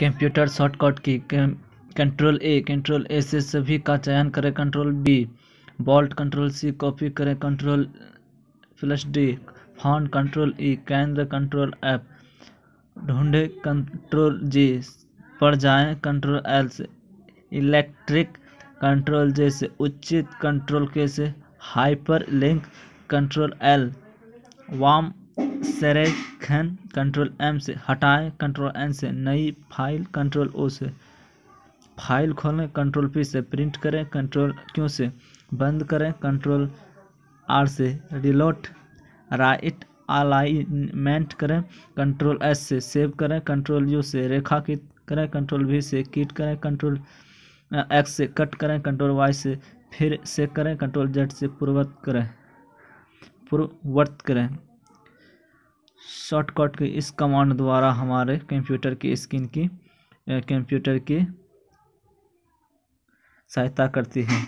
computer shortcut की control A control A से सभी का चयन करें control B bold control C copy करें control plus D font control E केंद्र कंट्रोल एफ ढूंढे कंट्रोल जी पर जाएं कंट्रोल एल से इलेक्ट्रिक कंट्रोल जे से उचित कंट्रोल के से हाइपर लिंक कंट्रोल एल वाम सरेखन कंट्रोल एम से हटाएं कंट्रोल एन से नई फाइल कंट्रोल ओ से फाइल खोलें कंट्रोल पी से प्रिंट करें कंट्रोल क्यों से बंद करें कंट्रोल आर से रिलोट राइट अलाइनमेंट करें कंट्रोल एस से सेव करें कंट्रोल यू से रेखा किट करें कंट्रोल वी से किट करें कंट्रोल एक्स uh, से कट करें कंट्रोल वाई से फिर से करें कंट्रोल जेड से पूर्वत करें पूर्ववर्त करें शॉर्टकट के इस कमांड द्वारा हमारे कंप्यूटर की स्क्रीन की कंप्यूटर की सहायता करती है